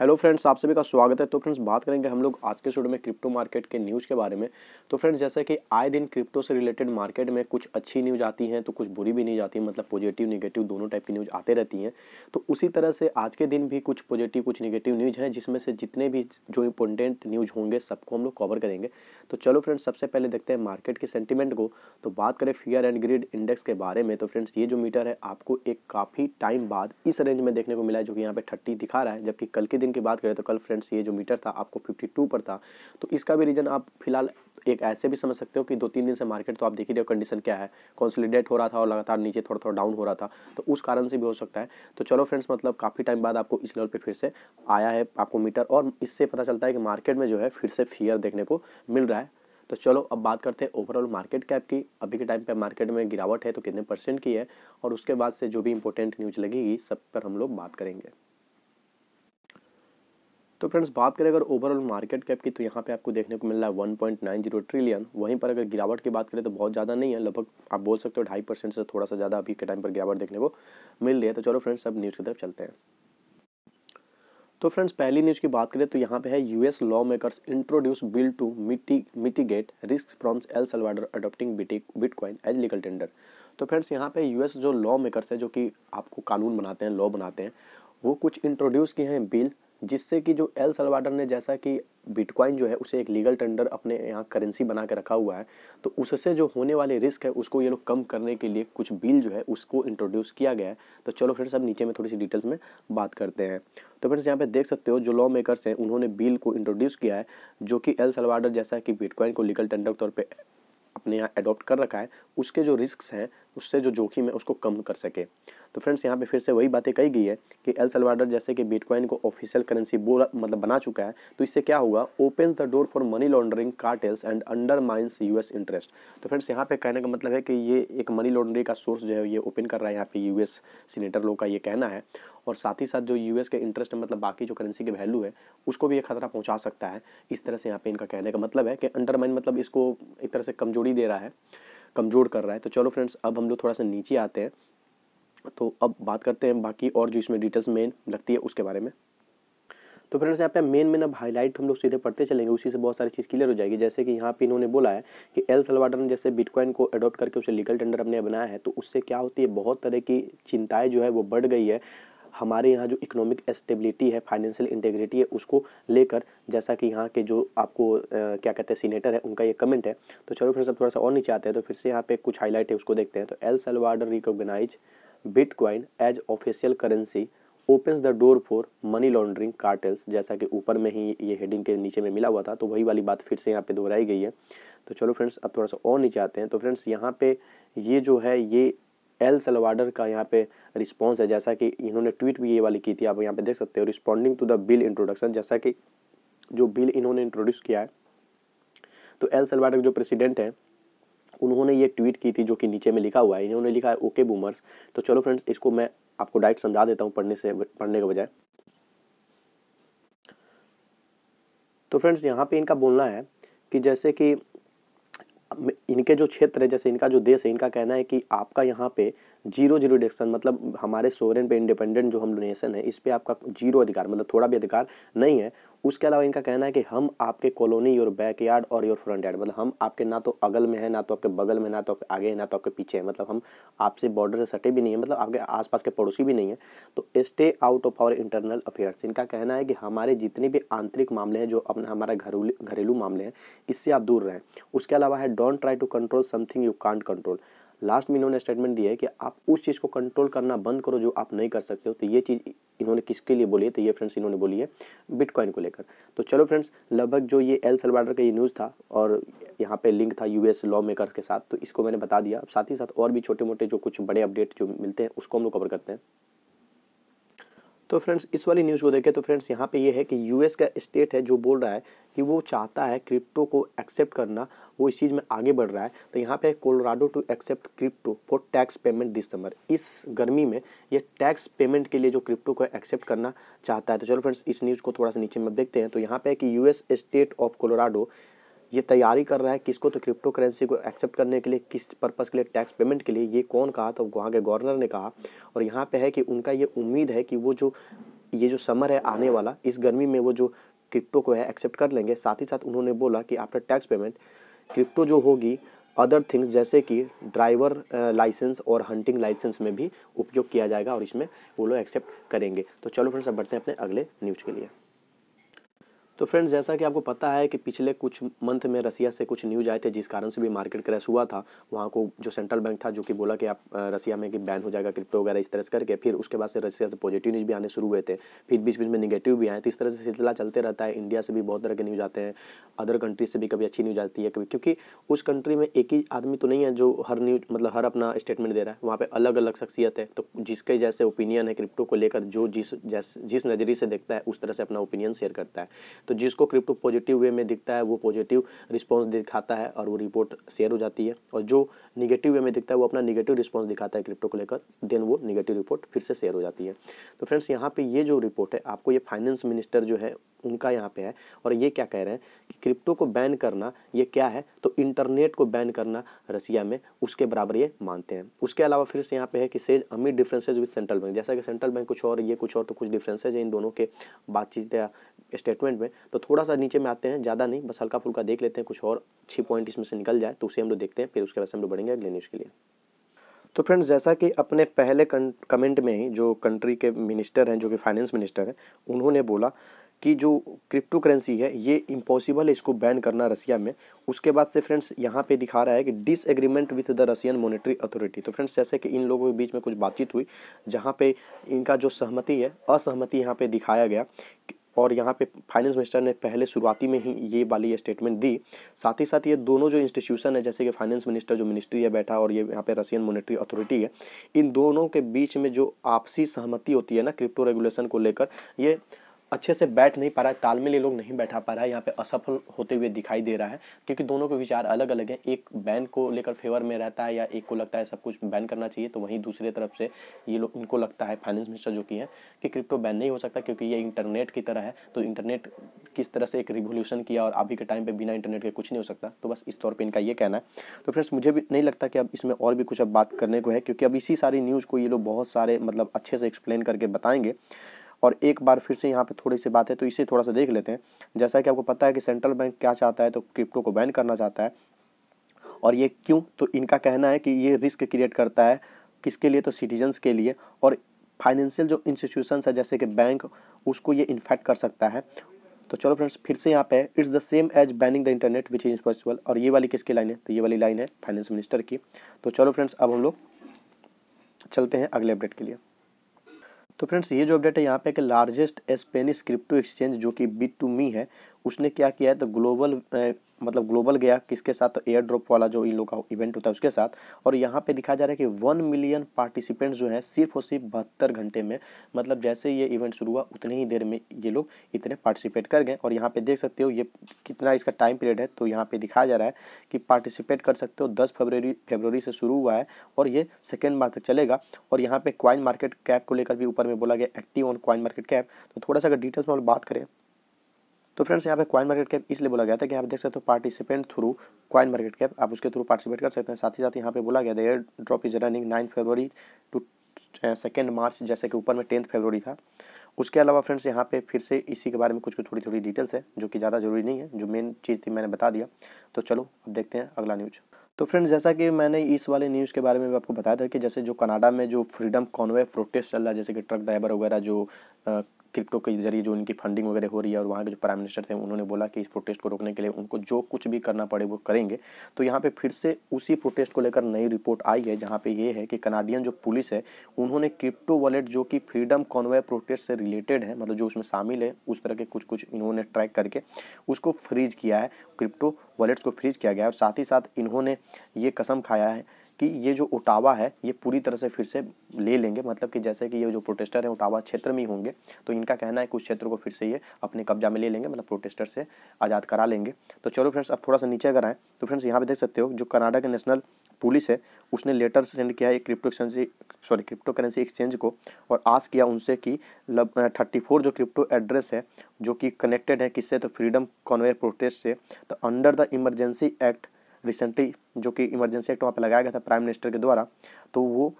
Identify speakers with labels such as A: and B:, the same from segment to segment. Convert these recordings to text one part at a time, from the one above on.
A: hello friends आप सभी का स्वागत है तो फ्रेंड्स बात करेंगे हम लोग आज के शोड में क्रिप्टो मार्केट के न्यूज़ के बारे में तो फ्रेंड्स जैसे कि आए दिन क्रिप्टो से रिलेटेड मार्केट में कुछ अच्छी न्यूज़ आती हैं तो कुछ बुरी भी न्यूज़ आती है मतलब पॉजिटिव निगेटिव दोनों टाइप की न्यूज़ आते रहती हैं तो उसी तरह से आज के दिन भी कुछ पॉजिटिव कुछ निगेटिव न्यूज़ हैं जिसमें से जितने भी जो इंपॉर्टेंट न्यूज़ होंगे सबको हम लोग कवर करेंगे तो चलो फ्रेंड्स सबसे पहले देखते हैं मार्केट के सेंटिमेंट को तो बात करें फियर एंड ग्रिड इंडेक्स के बारे में तो फ्रेंड्स ये जो मीटर है आपको एक काफ़ी टाइम बाद इस रेंज में देखने को मिला है जो कि यहाँ पर थर्टी दिखा रहा है जबकि कल के दिन दिन की बात करें तो कल फ्रेंड्स ये जो मीटर था आपको 52 पर था तो इसका भी रीज़न आप फिलहाल एक ऐसे भी समझ सकते हो कि दो तीन दिन से मार्केट तो आप देख ही रहे हो कंडीशन क्या है कॉन्सोलिडेट हो रहा था और लगातार नीचे थोड़ा थोड़ा डाउन हो रहा था तो उस कारण से भी हो सकता है तो चलो फ्रेंड्स मतलब काफ़ी टाइम बाद आपको इस लेवल पर फिर से आया है आपको मीटर और इससे पता चलता है कि मार्केट में जो है फिर से फियर देखने को मिल रहा है तो चलो अब बात करते हैं ओवरऑल मार्केट कैप की अभी के टाइम पे मार्केट में गिरावट है तो कितने परसेंट की है और उसके बाद से जो भी इम्पोर्टेंट न्यूज लगेगी सब पर हम लोग बात करेंगे तो फ्रेंड्स बात करें अगर ओवरऑल मार्केट कैप की तो यहाँ पे आपको देखने को मिल रहा है one point nine zero trillion वहीं पर अगर गिरावट की बात करें तो बहुत ज़्यादा नहीं है लगभग आप बोल सकते हो ढाई परसेंट से थोड़ा सा ज़्यादा अभी के टाइम पर गिरावट देखने को मिल रही है तो चलो फ्रेंड्स अब न्यूज़ की तरफ चलते हैं तो फ्रेंड्स पहली न्यूज़ की बात करें तो यहाँ पे है US law makers introduce bill to mitigate risk from El Salvador adopting Bitcoin as legal tender तो फ्रेंड्स यहाँ पे यूएस जो लॉ मेकर्स है जो कि आपको कानून बनाते हैं लॉ बनाते हैं वो कुछ इंट्रोड्यूस किए हैं बिल जिससे कि जो एल सलवाडर ने जैसा कि बिटकॉइन जो है उसे एक लीगल टेंडर अपने यहाँ करेंसी बना के रखा हुआ है तो उससे जो होने वाले रिस्क है उसको ये लोग कम करने के लिए कुछ बिल जो है उसको इंट्रोड्यूस किया गया है तो चलो फ्रेंड्स अब नीचे में थोड़ी सी डिटेल्स में बात करते हैं तो फ्रेंड्स यहाँ पे देख सकते हो जो लॉ मेकर्स हैं उन्होंने बिल को इंट्रोड्यूस किया है जो कि एल सलवाडर जैसा कि बिटकॉइन को लीगल टेंडर के तौर पर अपने यहाँ एडोप्ट कर रखा है उसके जो रिस्क हैं उससे जो जोखिम है उसको कम कर सके तो फ्रेंड्स यहाँ पे फिर से वही बातें कही गई है कि एल सलवाडर जैसे कि बिटकॉइन को ऑफिशियल करेंसी बोल मतलब बना चुका है तो इससे क्या होगा open the door for money laundering cartels and undermines you interest तो फ्रेंड्स यहाँ पे कहने का मतलब है कि ये एक मनी लॉन्ड्रिंग का सोर्स जो है ये ओपन कर रहा है यहाँ पे यू सीनेटर लोग का ये कहना है और साथ ही साथ जो यू के इंटरेस्ट मतलब बाकी जो करेंसी की वैल्यू है उसको भी ये खतरा पहुँचा सकता है इस तरह से यहाँ पे इनका कहने का मतलब है कि अंडर मतलब इसको एक तरह से कमजोरी दे रहा है कमज़ोर कर रहा है तो चलो फ्रेंड्स अब हम लोग थोड़ा सा नीचे आते हैं तो अब बात करते हैं बाकी और जो इसमें डिटेल्स मेन लगती है उसके बारे में तो फ्रेंड्स यहाँ पे मेन मेन अब हाईलाइट हम लोग सीधे पढ़ते चलेंगे उसी से बहुत सारी चीज़ क्लियर हो जाएगी जैसे कि यहाँ पे इन्होंने बोला है कि एल सलवाडर ने जैसे बिटकॉइन को अडॉप्ट करके उसे लीगल टेंडर हमने बनाया है तो उससे क्या होती है बहुत तरह की चिंताएँ जो है वो बढ़ गई है हमारे यहाँ जो इकोनॉमिक स्टेबिलिटी है फाइनेंशियल इंटेग्रिटी है उसको लेकर जैसा कि यहाँ के जो आपको आ, क्या कहते हैं सीनेटर है उनका ये कमेंट है तो चलो फिर सब थोड़ा सा और नीचे आते हैं तो फिर से यहाँ पे कुछ हाईलाइट है उसको देखते हैं तो El Salvador recognise bitcoin as official currency opens the door for money laundering cartels जैसा कि ऊपर में ही ये हेडिंग के नीचे में मिला हुआ था तो वही वाली बात फिर से यहाँ पे दोहराई गई है तो चलो फ्रेंड्स अब थोड़ा सा और नीचे आते हैं तो फ्रेंड्स यहाँ पे ये जो है ये एल सलवाडर का यहाँ पे रिस्पॉन्स है जैसा कि इन्होंने ट्वीट भी ये वाली की थी आप यहाँ पे देख सकते हो responding to the bill introduction जैसा कि जो बिल इन्होंने इंट्रोड्यूस किया है तो एल सलवाडर जो प्रेसिडेंट है उन्होंने ये ट्वीट की थी जो कि नीचे में लिखा हुआ है इन्होंने लिखा है ओके बूमर्स तो चलो फ्रेंड्स इसको मैं आपको डायरेक्ट समझा देता हूँ पढ़ने से पढ़ने के बजाय तो फ्रेंड्स यहाँ पे इनका बोलना है कि जैसे कि इनके जो क्षेत्र है जैसे इनका जो देश है इनका कहना है कि आपका यहाँ पे जीरो जीरो जुरिडिक्शन मतलब हमारे सोरेन पे इंडिपेंडेंट जो हम नेशन है इस पर आपका जीरो अधिकार मतलब थोड़ा भी अधिकार नहीं है उसके अलावा इनका कहना है कि हम आपके कॉलोनी योर बैक यार्ड और योर फ्रंट यार्ड मतलब हम आपके ना तो अगल में है ना तो आपके बगल में ना तो आपके आगे है ना तो आपके पीछे है मतलब हम आपसे बॉर्डर से सटे भी नहीं है मतलब आपके आसपास के पड़ोसी भी नहीं है तो stay out of our internal affairs इनका कहना है कि हमारे जितने भी आंतरिक मामले हैं जो अपना हमारा घरेलू घरेलू मामले हैं इससे आप दूर रहें उसके अलावा है don't try to control something you can't control last में इन्होंने स्टेटमेंट दिया है कि आप उस चीज़ को कंट्रोल करना बंद करो जो आप नहीं कर सकते हो तो ये चीज़ इन्होंने किसके लिए बोली है तो ये फ्रेंड्स इन्होंने बोली है बिटकॉइन को लेकर तो चलो फ्रेंड्स लगभग जो ये एल सलवाडर का ये न्यूज़ था और यहाँ पे लिंक था यूएस लॉ मेकर के साथ तो इसको मैंने बता दिया अब साथ ही साथ और भी छोटे मोटे जो कुछ बड़े अपडेट जो मिलते हैं उसको हम लोग कवर करते हैं तो फ्रेंड्स इस वाली न्यूज़ को देखें तो फ्रेंड्स यहाँ पे ये यह है कि यूएस का स्टेट है जो बोल रहा है कि वो चाहता है क्रिप्टो को एक्सेप्ट करना वो इस चीज़ में आगे बढ़ रहा है तो यहाँ पे Colorado to accept crypto for tax payment this summer इस गर्मी में ये टैक्स पेमेंट के लिए जो क्रिप्टो को एक्सेप्ट करना चाहता है तो चलो फ्रेंड्स इस न्यूज़ को थोड़ा सा नीचे में देखते हैं तो यहाँ पे है कि यूएस स्टेट ऑफ कोलोराडो ये तैयारी कर रहा है किसको तो क्रिप्टो करेंसी को एक्सेप्ट करने के लिए किस पर्पज़ के लिए टैक्स पेमेंट के लिए ये कौन कहा तो वहाँ के गवर्नर ने कहा और यहाँ पर है कि उनका ये उम्मीद है कि वो जो ये जो समर है आने वाला इस गर्मी में वो जो क्रिप्टो को है एक्सेप्ट कर लेंगे साथ ही साथ उन्होंने बोला कि आफ्टर टैक्स पेमेंट क्रिप्टो जो होगी अदर थिंग्स जैसे कि ड्राइवर लाइसेंस और हंटिंग लाइसेंस में भी उपयोग किया जाएगा और इसमें वो लोग एक्सेप्ट करेंगे तो चलो फ्रेंड्स अब बढ़ते हैं अपने अगले न्यूज के लिए तो फ्रेंड्स जैसा कि आपको पता है कि पिछले कुछ मंथ में रसिया से कुछ न्यूज आए थे जिस कारण से भी मार्केट क्रैश हुआ था वहाँ को जो सेंट्रल बैंक था जो कि बोला कि आप रसिया में कि बैन हो जाएगा क्रिप्टो वगैरह इस तरह से करके फिर उसके बाद से रसिया से पॉजिटिव न्यूज़ भी आने शुरू हुए थे फिर बीच बीच में निगेटिव भी आए तो इस तरह से सिलसिला चलते रहता है इंडिया से भी बहुत तरह के न्यूज़ आते हैं अदर कंट्रीज से भी कभी अच्छी न्यूज़ आती है कभी क्योंकि उस कंट्री में एक ही आदमी तो नहीं है जो हर न्यूज मतलब हर अपना स्टेटमेंट दे रहा है वहाँ पर अलग अलग शख्सियत है तो जिसके जैसे ओपिनियन है क्रिप्टो को लेकर जो जिस जिस नज़रिए से देखता है उस तरह से अपना ओपिनियन शेयर करता है तो जिसको क्रिप्टो पॉजिटिव वे में दिखता है वो पॉजिटिव रिस्पॉन्स दिखाता है और वो रिपोर्ट शेयर हो जाती है और जो निगेटिव वे में दिखता है वो अपना निगेटिव रिस्पॉन्स दिखाता है क्रिप्टो को लेकर देन वो निगेटिव रिपोर्ट फिर से शेयर हो जाती है तो फ्रेंड्स यहाँ पर ये जो रिपोर्ट है आपको ये फाइनेंस मिनिस्टर जो है उनका यहाँ पे है और ये क्या कह रहे हैं कि क्रिप्टो को बैन करना ये क्या है तो इंटरनेट को बैन करना रसिया में उसके बराबर ये मानते हैं उसके अलावा फिर से यहाँ पे है कि सेज अमीर डिफरेंसेज विद सेंट्रल बैंक जैसा कि सेंट्रल बैंक कुछ और ये कुछ और तो कुछ डिफरेंसेज है इन दोनों के बातचीत या स्टेटमेंट में तो थोड़ा सा नीचे में आते हैं ज़्यादा नहीं बस हल्का फुल्का देख लेते हैं कुछ और अच्छी पॉइंट इसमें से निकल जाए तो उसे हम लोग देखते हैं फिर उसके बाद हम लोग बढ़ेंगे अगले न्यूज़ के लिए तो फ्रेंड्स जैसा कि अपने पहले कमेंट में ही जो कंट्री के मिनिस्टर हैं जो कि फाइनेंस मिनिस्टर हैं उन्होंने बोला कि जो क्रिप्टो करेंसी है ये इम्पॉसिबल है इसको बैन करना रसिया में उसके बाद से फ्रेंड्स यहाँ पे दिखा रहा है कि disagreement with the Russian monetary authority तो फ्रेंड्स जैसे कि इन लोगों के बीच में कुछ बातचीत हुई जहाँ पे इनका जो सहमति है असहमति यहाँ पे दिखाया गया और यहाँ पे फाइनेंस मिनिस्टर ने पहले शुरुआती में ही ये वाली स्टेटमेंट दी साथ ही साथ ये दोनों जो इंस्टीट्यूशन है जैसे कि फाइनेंस मिनिस्टर जो मिनिस्ट्री है बैठा और ये यहाँ पे रशियन मोनिट्री अथॉरिटी है इन दोनों के बीच में जो आपसी सहमति होती है ना क्रिप्टो रेगुलेशन को लेकर ये अच्छे से बैठ नहीं पा रहा है तालमेल ये लोग नहीं बैठा पा रहा है यहाँ पे असफल होते हुए दिखाई दे रहा है क्योंकि दोनों के विचार अलग अलग हैं एक बैन को लेकर फेवर में रहता है या एक को लगता है सब कुछ बैन करना चाहिए तो वहीं दूसरे तरफ से ये लोग इनको लगता है फाइनेंस मिनिस्टर जो कि है कि क्रिप्टो बैन नहीं हो सकता क्योंकि ये इंटरनेट की तरह है तो इंटरनेट किस तरह से एक रिवोल्यूशन किया और अभी के टाइम पर बिना इंटरनेट के कुछ नहीं हो सकता तो बस इस तौर पर इनका ये कहना है तो फ्रेंड्स मुझे भी नहीं लगता कि अब इसमें और भी कुछ अब बात करने को है क्योंकि अब इसी सारी न्यूज़ को ये लोग बहुत सारे मतलब अच्छे से एक्सप्लेन करके बताएंगे और एक बार फिर से यहाँ पे थोड़ी सी बात है तो इसे थोड़ा सा देख लेते हैं जैसा कि आपको पता है कि सेंट्रल बैंक क्या चाहता है तो क्रिप्टो को बैन करना चाहता है और ये क्यों तो इनका कहना है कि ये रिस्क क्रिएट करता है किसके लिए तो सिटीजन्स के लिए और फाइनेंशियल जो इंस्टीट्यूशंस है जैसे कि बैंक उसको ये इन्फेक्ट कर सकता है तो चलो फ्रेंड्स फिर से यहाँ पे it's the same as banning the internet which is possible और ये वाली किसकी लाइन है तो ये वाली लाइन है फाइनेंस मिनिस्टर की तो चलो फ्रेंड्स अब हम लोग चलते हैं अगले अपडेट के लिए तो फ्रेंड्स ये जो अपडेट है यहाँ पे एक लार्जेस्ट स्पेनिश क्रिप्टो एक्सचेंज जो कि बिट टू मी है उसने क्या किया है तो ग्लोबल मतलब ग्लोबल गया किसके साथ तो एयर ड्रॉप वाला जो इन लोग का इवेंट होता है उसके साथ और यहाँ पे दिखा जा रहा है कि वन मिलियन पार्टिसिपेंट्स जो हैं सिर्फ और सिर्फ बहत्तर घंटे में मतलब जैसे ये इवेंट शुरू हुआ उतने ही देर में ये लोग इतने पार्टिसिपेट कर गए और यहाँ पे देख सकते हो ये कितना इसका टाइम पीरियड है तो यहाँ पे दिखाया जा रहा है कि पार्टिसिपेट कर सकते हो दस फरवरी फेबररी से शुरू हुआ है और ये सेकेंड मार्च तक चलेगा और यहाँ पे क्वाइन मार्केट कैप को लेकर भी ऊपर में बोला गया active on coin market cap तो थोड़ा सा अगर डिटेल्स में बात करें तो फ्रेंड्स यहाँ पे क्वाइन मार्केट कैप इसलिए बोला गया था कि यहाँ पे देख सकते हो participant through coin market cap आप उसके थ्रू पार्टिसिपेट कर सकते हैं साथ ही साथ यहाँ पे बोला गया था airdrop is running ninth February to second March जैसे कि ऊपर में टेंथ फरवरी था उसके अलावा फ्रेंड्स यहाँ पे फिर से इसी के बारे में कुछ कुछ थोड़ी थोड़ी डिटेल्स है जो कि ज़्यादा ज़रूरी नहीं है जो मेन चीज़ थी मैंने बता दिया तो चलो अब देखते हैं अगला न्यूज़ तो फ्रेंड्स जैसा कि मैंने इस वाले न्यूज़ के बारे में भी आपको बताया था कि जैसे जो कनाडा में जो फ्रीडम कॉन्वे प्रोटेस्ट चल रहा है जैसे कि ट्रक ड्राइवर वगैरह जो eh, क्रिप्टो के जरिए जो इनकी फंडिंग वगैरह हो रही है और वहाँ के जो प्राइम मिनिस्टर थे उन्होंने बोला कि इस प्रोटेस्ट को रोकने के लिए उनको जो कुछ भी करना पड़े वो करेंगे तो यहाँ पे फिर से उसी प्रोटेस्ट को लेकर नई रिपोर्ट आई है जहाँ पे ये है कि कनाडियन जो पुलिस है उन्होंने क्रिप्टो वॉलेट जो कि फ्रीडम कॉन्वे प्रोटेस्ट से रिलेटेड है मतलब जो उसमें शामिल है उस तरह के कुछ कुछ इन्होंने ट्रैक करके उसको फ्रीज किया है क्रिप्टो वॉलेट्स को फ्रीज किया गया है और साथ ही साथ इन्होंने ये कसम खाया है कि ये जो उटावा है ये पूरी तरह से फिर से ले लेंगे मतलब कि जैसे कि ये जो प्रोटेस्टर हैं उटावा क्षेत्र में ही होंगे तो इनका कहना है कुछ क्षेत्र को फिर से ये अपने कब्जा में ले लेंगे मतलब प्रोटेस्टर से आज़ाद करा लेंगे तो चलो फ्रेंड्स अब थोड़ा सा नीचे अगर आएँ तो फ्रेंड्स यहाँ पर देख सकते हो जो कनाडा के नेशनल पुलिस है उसने लेटर सेंड किया है crypto exchange sorry cryptocurrency exchange को और आस किया उनसे कि लब थर्टी फोर जो क्रिप्टो एड्रेस है जो कि कनेक्टेड है किससे तो फ्रीडम कॉन्वे प्रोटेस्ट से तो under the emergency act recently जो कि इमरजेंसी एक्ट वहाँ पर लगाया गया था प्राइम मिनिस्टर के द्वारा तो वो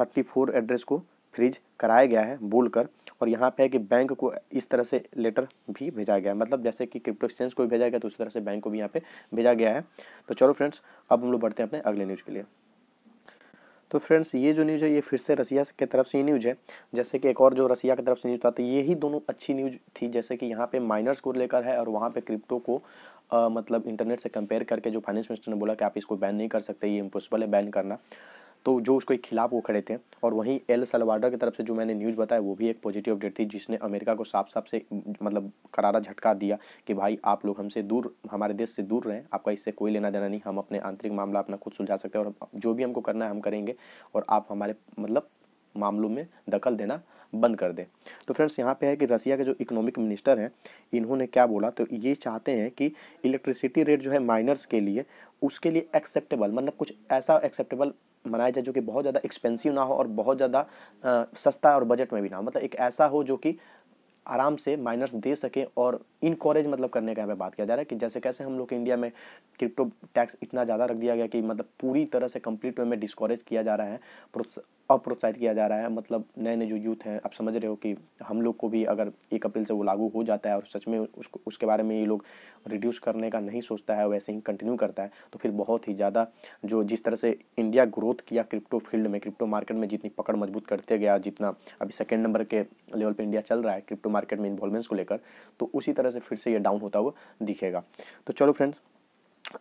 A: थर्टी फोर एड्रेस को फ्रीज कराया गया है बोलकर और यहाँ पे है कि बैंक को इस तरह से लेटर भी भेजा गया है मतलब जैसे कि क्रिप्टो एक्सचेंज को भी भेजा गया तो उसी तरह से बैंक को भी यहाँ पे भेजा गया है तो चलो फ्रेंड्स अब हम लोग बढ़ते हैं अपने अगले न्यूज़ के लिए तो फ्रेंड्स ये जो न्यूज़ है ये फिर से रसिया की तरफ से ही न्यूज़ है जैसे कि एक और जो रसिया की तरफ से न्यूज़ था तो यही दोनों अच्छी न्यूज़ थी जैसे कि यहाँ पे माइनर्स को लेकर है और वहाँ पे क्रिप्टो को आ, मतलब इंटरनेट से कंपेयर करके जो फाइनेंस मिनिस्टर ने बोला कि आप इसको बैन नहीं कर सकते ये इम्पॉसिबल है बैन करना तो जो उसके खिलाफ वो खड़े थे और वहीं एल सलवाडर की तरफ से जो मैंने न्यूज़ बताया वो भी एक पॉजिटिव अपडेट थी जिसने अमेरिका को साफ साफ से मतलब करारा झटका दिया कि भाई आप लोग हमसे दूर हमारे देश से दूर रहें आपका इससे कोई लेना देना नहीं हम अपने आंतरिक मामला अपना खुद सुलझा सकते हैं और जो भी हमको करना है हम करेंगे और आप हमारे मतलब मामलों में दखल देना बंद कर दे तो फ्रेंड्स यहाँ पे है कि रसिया के जो इकोनॉमिक मिनिस्टर हैं इन्होंने क्या बोला तो ये चाहते हैं कि इलेक्ट्रिसिटी रेट जो है माइनर्स के लिए उसके लिए एक्सेप्टेबल मतलब कुछ ऐसा एक्सेप्टेबल मनाया जाए जो कि बहुत ज़्यादा एक्सपेंसिव ना हो और बहुत ज़्यादा सस्ता और बजट में भी ना हो मतलब एक ऐसा हो जो कि आराम से माइनर्स दे सकें और इनकोरेज मतलब करने का यहाँ बात किया जा रहा है कि जैसे कैसे हम लोग इंडिया में क्रिप्टो टैक्स इतना ज़्यादा रख दिया गया कि मतलब पूरी तरह से कंप्लीट वे में डिस्कोरेज किया जा रहा है अप्रोत्साहित किया जा रहा है मतलब नए नए जो यूथ हैं आप समझ रहे हो कि हम लोग को भी अगर एक अप्रैल से वो लागू हो जाता है और सच में उसको उसके बारे में ये लोग रिड्यूस करने का नहीं सोचता है वैसे ही कंटिन्यू करता है तो फिर बहुत ही ज़्यादा जो जिस तरह से इंडिया ग्रोथ किया क्रिप्टो फील्ड में क्रिप्टो मार्केट में जितनी पकड़ मजबूत करते गया जितना अभी सेकेंड नंबर के लेवल पर इंडिया चल रहा है क्रिप्टो मार्केट में इन्वॉल्वमेंट्स को लेकर तो उसी तरह से फिर से ये डाउन होता हुआ दिखेगा तो चलो फ्रेंड्स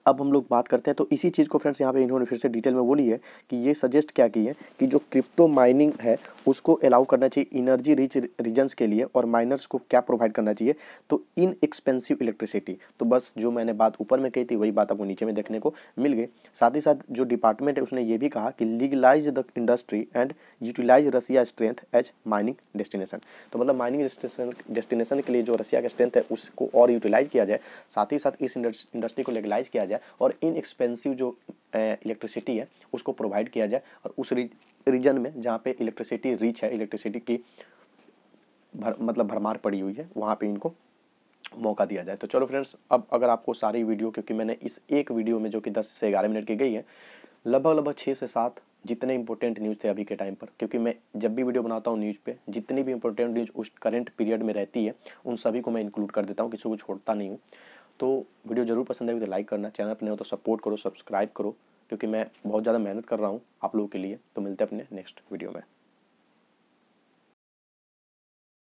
A: अब हम लोग बात करते हैं तो इसी चीज़ को फ्रेंड्स यहाँ पे इन्होंने फिर से डिटेल में बोली है कि ये सजेस्ट क्या की है कि जो क्रिप्टो माइनिंग है उसको अलाउ करना चाहिए इनर्जी रिच रीजन्स के लिए और माइनर्स को क्या प्रोवाइड करना चाहिए तो इन एक्सपेंसिव इलेक्ट्रिसिटी तो बस जो मैंने बात ऊपर में कही थी वही बात आपको नीचे में देखने को मिल गई साथ ही साथ जो डिपार्टमेंट है उसने ये भी कहा कि legalise the industry and utilise Russia strength as mining destination तो मतलब माइनिंग डेस्टिनेशन डेस्टिनेशन के लिए जो रसिया का स्ट्रेंथ है उसको और यूटिलाइज किया जाए साथ ही साथ इस इंडस्ट्री को लीगलाइज किया जाए और इनएक्सपेंसिव जो इलेक्ट्रिसिटी है उसको प्रोवाइड किया जाए और उस रीजन में जहाँ पे इलेक्ट्रिसिटी रिच है इलेक्ट्रिसिटी की भर मतलब भरमार पड़ी हुई है वहाँ पे इनको मौका दिया जाए तो चलो फ्रेंड्स अब अगर आपको सारी वीडियो क्योंकि मैंने इस एक वीडियो में जो कि दस से ग्यारह मिनट की गई है लगभग लगभग छः से सात जितने इंपॉर्टेंट न्यूज़ थे अभी के टाइम पर क्योंकि मैं जब भी वीडियो बनाता हूँ न्यूज़ पे जितनी भी इंपॉर्टेंट न्यूज़ उस करंट पीरियड में रहती है उन सभी को मैं इंक्लूड कर देता हूँ किसी को छोड़ता नहीं हूँ तो वीडियो ज़रूर पसंद आएगी तो लाइक करना चैनल पर नहीं हो तो सपोर्ट करो सब्सक्राइब करो क्योंकि मैं बहुत ज़्यादा मेहनत कर रहा हूँ आप लोगों के लिए तो मिलते हैं अपने नेक्स्ट वीडियो में